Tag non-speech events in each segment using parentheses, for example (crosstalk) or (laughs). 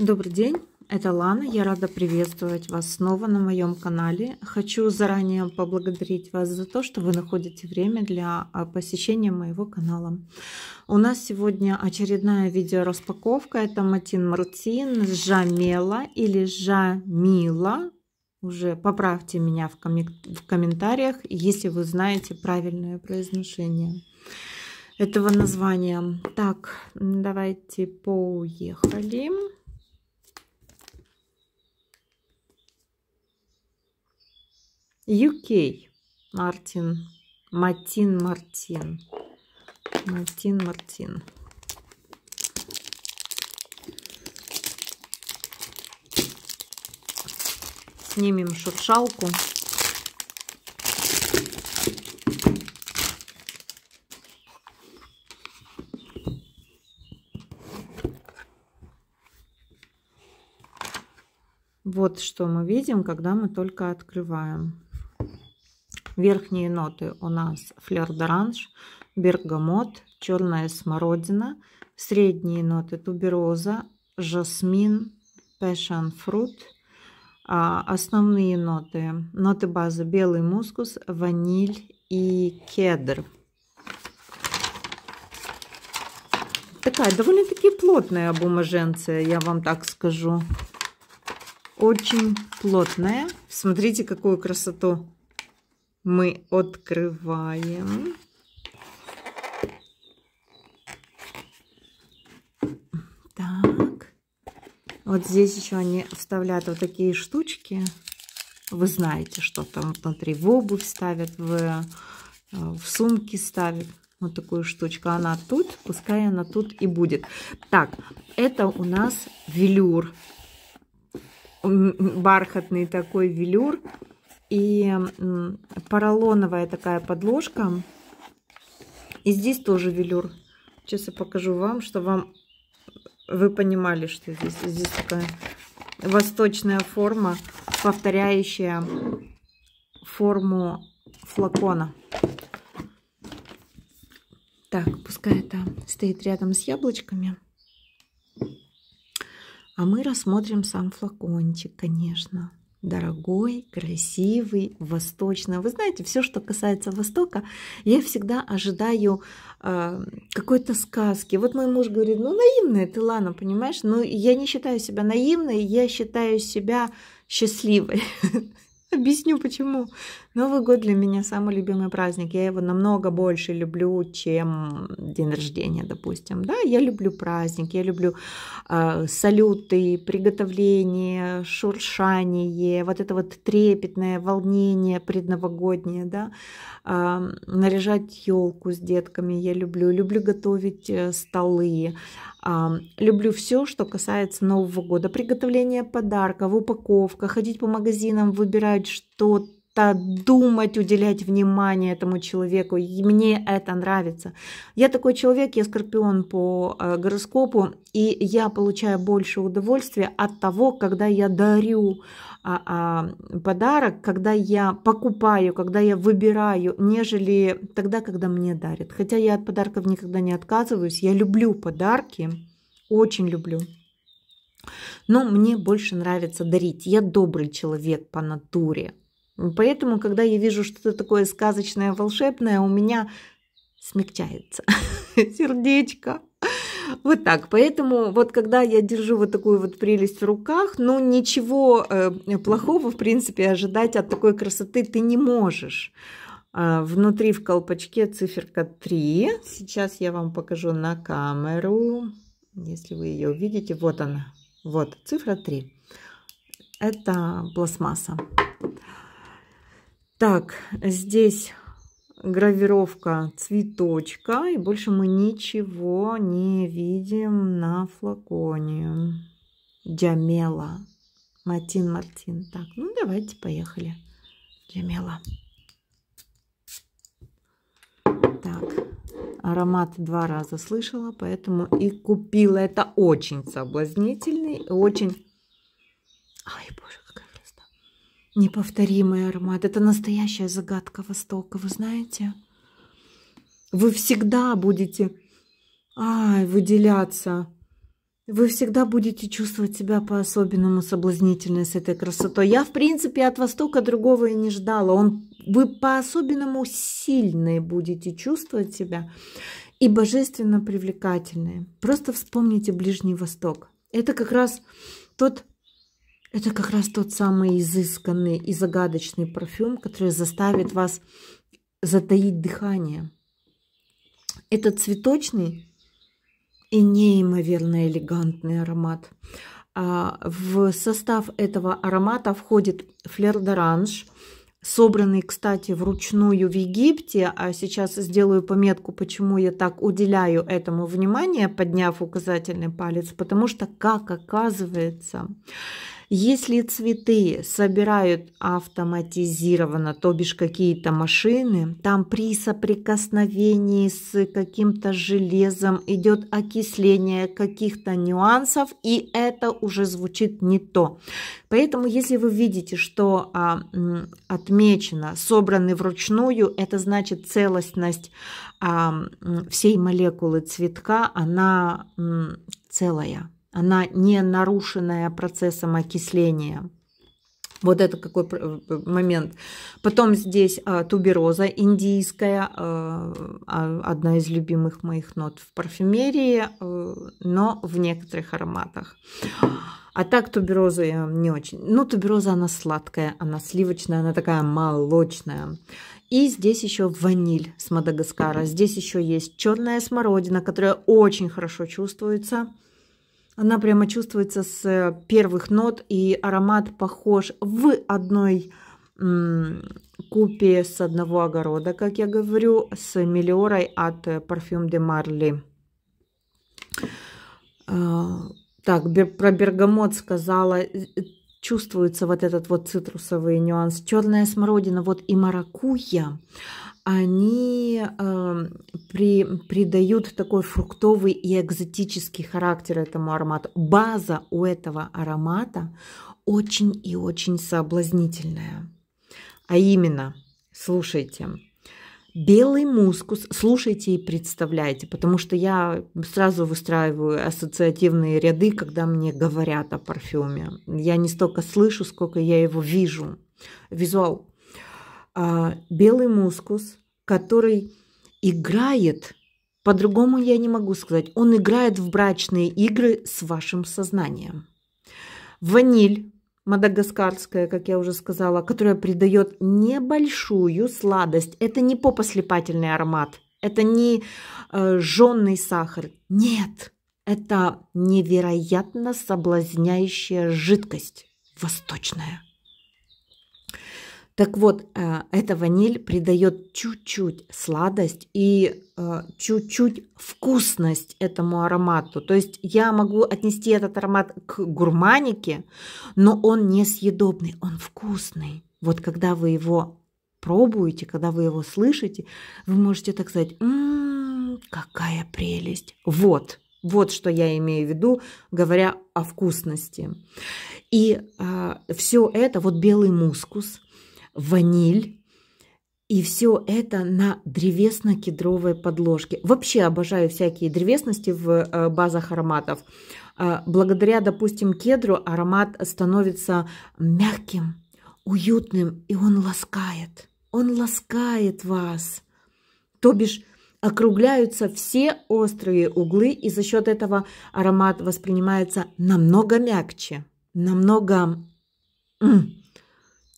Добрый день, это Лана. Я рада приветствовать вас снова на моем канале. Хочу заранее поблагодарить вас за то, что вы находите время для а, посещения моего канала. У нас сегодня очередная видеораспаковка. Это Матин Мартин, Жамела или Жамила. Уже поправьте меня в, ком... в комментариях, если вы знаете правильное произношение этого названия. Так, давайте поехали. UK. Мартин. Мартин, Мартин. Мартин, Мартин. Снимем шуршалку. Вот что мы видим, когда мы только открываем. Верхние ноты у нас флер д'оранж, бергамот, черная смородина. Средние ноты тубероза, жасмин, passion фрут. А, основные ноты, ноты базы белый мускус, ваниль и кедр. Такая довольно-таки плотная бумаженция, я вам так скажу. Очень плотная. Смотрите, какую красоту. Мы открываем. Так. Вот здесь еще они вставляют вот такие штучки. Вы знаете, что там внутри. В обувь ставят, в, э, в сумки ставят. Вот такую штучку. Она тут, пускай она тут и будет. Так, это у нас велюр. Бархатный такой велюр и поролоновая такая подложка. И здесь тоже велюр. Сейчас я покажу вам, что вам вы понимали, что здесь, здесь такая восточная форма, повторяющая форму флакона. Так, пускай это стоит рядом с яблочками. А мы рассмотрим сам флакончик, конечно дорогой, красивый, восточный. Вы знаете, все, что касается Востока, я всегда ожидаю э, какой-то сказки. Вот мой муж говорит, ну наивная ты, Лана, понимаешь? Но ну, я не считаю себя наивной, я считаю себя счастливой. (laughs) (laughs) Объясню почему. Новый год для меня самый любимый праздник. Я его намного больше люблю, чем день рождения, допустим. Да, я люблю праздник, я люблю э, салюты, приготовление, шуршание, вот это вот трепетное волнение предновогоднее, да. Э, наряжать елку с детками я люблю, люблю готовить э, столы, Люблю все, что касается Нового года. Приготовление подарков, упаковка, ходить по магазинам, выбирать что-то как думать, уделять внимание этому человеку. И мне это нравится. Я такой человек, я скорпион по э, гороскопу, и я получаю больше удовольствия от того, когда я дарю а, а, подарок, когда я покупаю, когда я выбираю, нежели тогда, когда мне дарят. Хотя я от подарков никогда не отказываюсь. Я люблю подарки, очень люблю. Но мне больше нравится дарить. Я добрый человек по натуре. Поэтому, когда я вижу что-то такое сказочное, волшебное, у меня смягчается (laughs) сердечко. Вот так. Поэтому вот когда я держу вот такую вот прелесть в руках, ну ничего э, плохого, в принципе, ожидать от такой красоты ты не можешь. А, внутри в колпачке циферка 3. Сейчас я вам покажу на камеру, если вы ее увидите. Вот она. Вот цифра 3. Это пластмасса. Так, здесь гравировка цветочка, и больше мы ничего не видим на флаконе. Джамела. Матин, Мартин. Так, ну давайте поехали. Джамела. Так, аромат два раза слышала, поэтому и купила. Это очень соблазнительный, очень... Ай, боже, Неповторимый аромат. Это настоящая загадка Востока, вы знаете? Вы всегда будете ай, выделяться. Вы всегда будете чувствовать себя по-особенному соблазнительной с этой красотой. Я, в принципе, от Востока другого и не ждала. Он, вы по-особенному сильные будете чувствовать себя и божественно привлекательные. Просто вспомните Ближний Восток. Это как раз тот это как раз тот самый изысканный и загадочный парфюм, который заставит вас затаить дыхание. Это цветочный и неимоверно элегантный аромат. А, в состав этого аромата входит флер д'оранж, собранный, кстати, вручную в Египте. А сейчас сделаю пометку, почему я так уделяю этому внимание, подняв указательный палец, потому что, как оказывается, если цветы собирают автоматизированно, то бишь какие-то машины, там при соприкосновении с каким-то железом идет окисление каких-то нюансов, и это уже звучит не то. Поэтому, если вы видите, что а, отмечено, собраны вручную, это значит целостность а, всей молекулы цветка, она целая она не нарушенная процессом окисления. Вот это какой э, момент. Потом здесь а, тубероза индийская, э, а, одна из любимых моих нот в парфюмерии, э, но в некоторых ароматах. А так тубероза я не очень. Ну, тубероза она сладкая, она сливочная, она такая молочная. И здесь еще ваниль с Мадагаскара. Здесь еще есть черная смородина, которая очень хорошо чувствуется. Она прямо чувствуется с э, первых нот, и аромат похож в одной купе с одного огорода, как я говорю, с мелиорой от парфюм де Марли. Так, про бергамот сказала. Э, чувствуется вот этот вот цитрусовый нюанс. Черная смородина, вот и маракуя, они э, при, придают такой фруктовый и экзотический характер этому аромату. База у этого аромата очень и очень соблазнительная. А именно, слушайте, Белый мускус, слушайте и представляйте, потому что я сразу выстраиваю ассоциативные ряды, когда мне говорят о парфюме. Я не столько слышу, сколько я его вижу. Визуал. А, белый мускус, который играет, по-другому я не могу сказать, он играет в брачные игры с вашим сознанием. Ваниль мадагаскарская, как я уже сказала, которая придает небольшую сладость. Это не попослепательный аромат, это не э, жженный сахар. Нет, это невероятно соблазняющая жидкость восточная. Так вот, э, эта ваниль придает чуть-чуть сладость и э, чуть-чуть вкусность этому аромату. То есть я могу отнести этот аромат к гурманике, но он не съедобный, он вкусный. Вот когда вы его пробуете, когда вы его слышите, вы можете так сказать, «Ммм, какая прелесть!» Вот, вот что я имею в виду, говоря о вкусности. И э, все это, вот белый мускус – ваниль. И все это на древесно-кедровой подложке. Вообще обожаю всякие древесности в э, базах ароматов. А, благодаря, допустим, кедру аромат становится мягким, уютным, и он ласкает. Он ласкает вас. То бишь округляются все острые углы, и за счет этого аромат воспринимается намного мягче, намного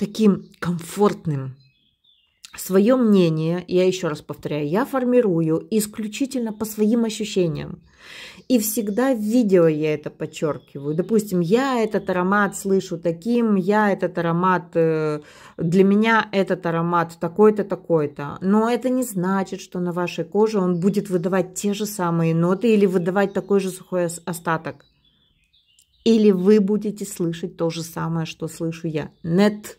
таким комфортным. Свое мнение, я еще раз повторяю, я формирую исключительно по своим ощущениям. И всегда в видео я это подчеркиваю. Допустим, я этот аромат слышу таким, я этот аромат, э, для меня этот аромат такой-то, такой-то. Но это не значит, что на вашей коже он будет выдавать те же самые ноты или выдавать такой же сухой остаток. Или вы будете слышать то же самое, что слышу я. Нет.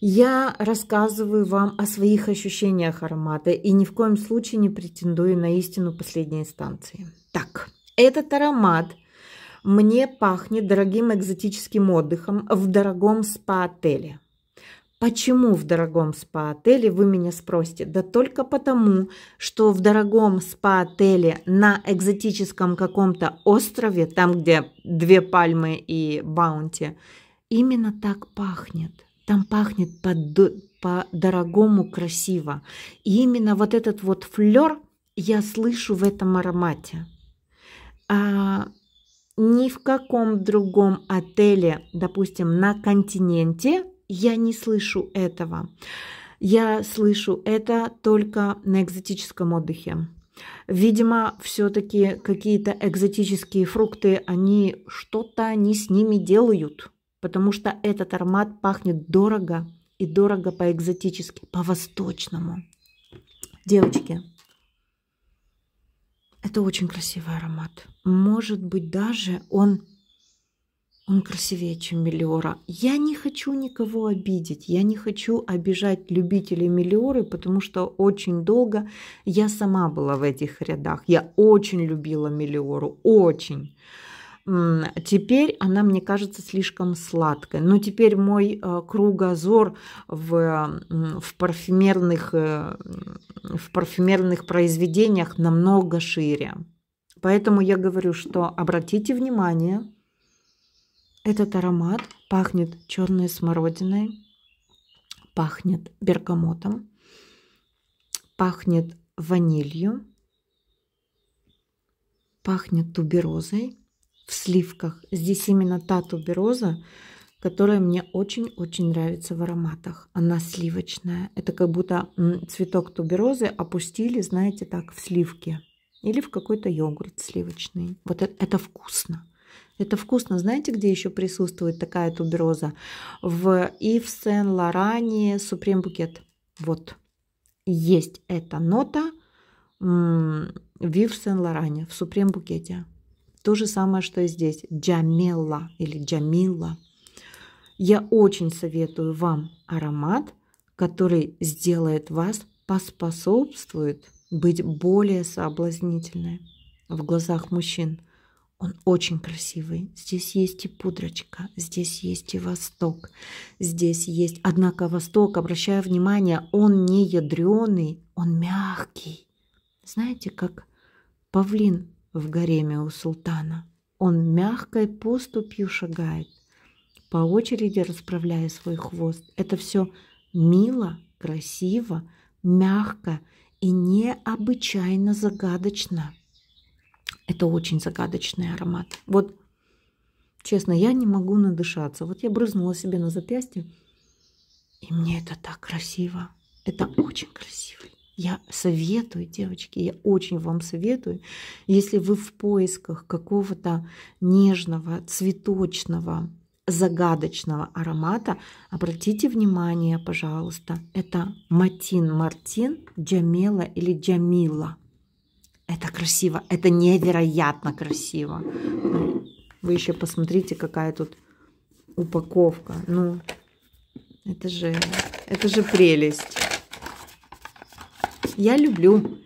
Я рассказываю вам о своих ощущениях аромата и ни в коем случае не претендую на истину последней инстанции. Так, этот аромат мне пахнет дорогим экзотическим отдыхом в дорогом спа-отеле. Почему в дорогом спа-отеле, вы меня спросите? Да только потому, что в дорогом спа-отеле на экзотическом каком-то острове, там, где две пальмы и баунти, именно так пахнет. Там пахнет по, по дорогому красиво. И именно вот этот вот флер я слышу в этом аромате. А, ни в каком другом отеле, допустим, на континенте, я не слышу этого. Я слышу это только на экзотическом отдыхе. Видимо, все-таки какие-то экзотические фрукты, они что-то не с ними делают потому что этот аромат пахнет дорого и дорого по-экзотически, по-восточному. Девочки, это очень красивый аромат. Может быть, даже он, он красивее, чем Мелиора. Я не хочу никого обидеть. Я не хочу обижать любителей Мелиоры, потому что очень долго я сама была в этих рядах. Я очень любила Мелиору, очень. Теперь она мне кажется слишком сладкой. Но теперь мой э, кругозор в, в, парфюмерных, э, в парфюмерных произведениях намного шире. Поэтому я говорю, что обратите внимание, этот аромат пахнет черной смородиной, пахнет бергамотом, пахнет ванилью, пахнет туберозой в сливках. Здесь именно та тубероза, которая мне очень-очень нравится в ароматах. Она сливочная. Это как будто цветок туберозы опустили, знаете, так, в сливки. Или в какой-то йогурт сливочный. Вот это, это вкусно. Это вкусно. Знаете, где еще присутствует такая тубероза? В Ив Сен-Лоране Супрем Букет. Вот. Есть эта нота в Ив Сен-Лоране, в Супрем Букете. То же самое, что и здесь. Джамелла или Джамилла. Я очень советую вам аромат, который сделает вас, поспособствует быть более соблазнительной в глазах мужчин. Он очень красивый. Здесь есть и пудрочка, здесь есть и восток, здесь есть... Однако восток, обращая внимание, он не ядреный, он мягкий. Знаете, как павлин в гареме у султана. Он мягкой поступью шагает, по очереди расправляя свой хвост. Это все мило, красиво, мягко и необычайно загадочно. Это очень загадочный аромат. Вот, честно, я не могу надышаться. Вот я брызнула себе на запястье, и мне это так красиво. Это очень красивый я советую, девочки, я очень вам советую, если вы в поисках какого-то нежного, цветочного, загадочного аромата, обратите внимание, пожалуйста, это Матин Мартин, Джамела или Джамила. Это красиво, это невероятно красиво. Ну, вы еще посмотрите, какая тут упаковка. Ну, это же, это же прелесть. Я люблю,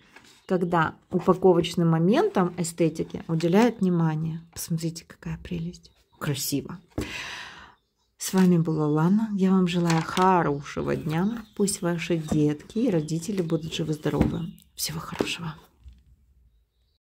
когда упаковочным моментом эстетики уделяют внимание. Посмотрите, какая прелесть. Красиво. С вами была Лана. Я вам желаю хорошего дня. Пусть ваши детки и родители будут живы-здоровы. Всего хорошего.